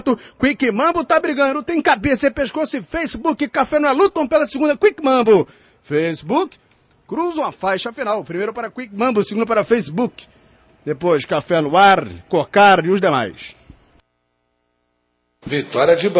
certo. Quick Mambo tá brigando, tem cabeça e é pescoço e Facebook e Café na é lutam pela segunda Quick Mambo. Facebook cruzam a faixa final. Primeiro para Quick Mambo, segundo para Facebook. Depois Café no Ar, Cocar e os demais. Vitória de banda.